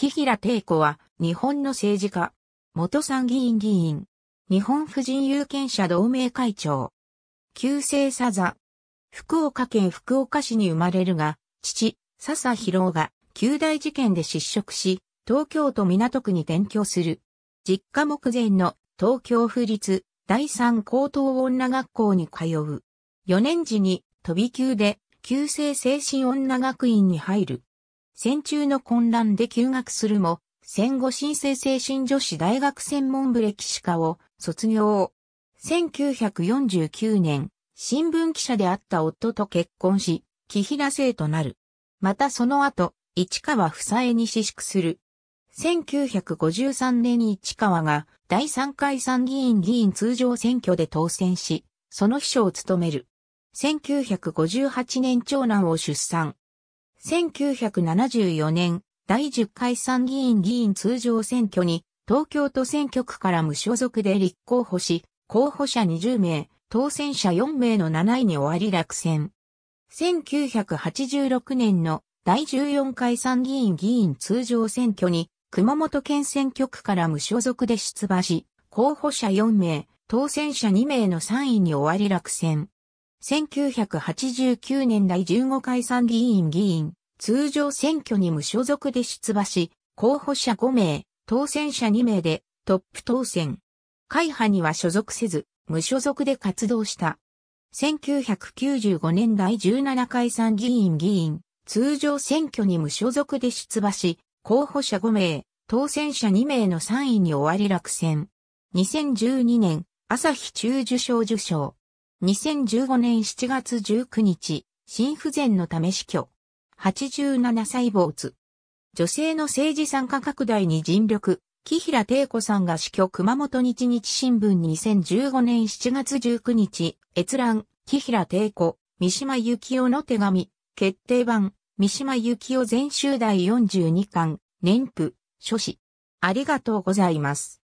紀平定子は、日本の政治家、元参議院議員、日本婦人有権者同盟会長、旧姓佐ザ福岡県福岡市に生まれるが、父、笹博夫が、旧大事件で失職し、東京都港区に転居する。実家目前の東京府立第三高等女学校に通う。4年時に飛び級で旧制精神女学院に入る。戦中の混乱で休学するも、戦後新生精神女子大学専門部歴史科を卒業。1949年、新聞記者であった夫と結婚し、木平生となる。またその後、市川夫妻に私縮する。1953年に市川が第3回参議院議員通常選挙で当選し、その秘書を務める。1958年長男を出産。1974年、第10回参議院議員通常選挙に、東京都選挙区から無所属で立候補し、候補者20名、当選者4名の7位に終わり落選。1986年の第14回参議院議員通常選挙に、熊本県選挙区から無所属で出馬し、候補者4名、当選者2名の3位に終わり落選。1989年第15回参議院議員通常選挙に無所属で出馬し、候補者5名、当選者2名でトップ当選。会派には所属せず、無所属で活動した。1995年第17回参議院議員、通常選挙に無所属で出馬し、候補者5名、当選者2名の3位に終わり落選。2012年、朝日中受賞受賞。2015年7月19日、心不全のため死去。87歳坊津。女性の政治参加拡大に尽力。木平定子さんが死去熊本日日新聞2015年7月19日、閲覧、木平定子、三島幸紀夫の手紙、決定版、三島幸紀夫全集第42巻、年譜、書誌。ありがとうございます。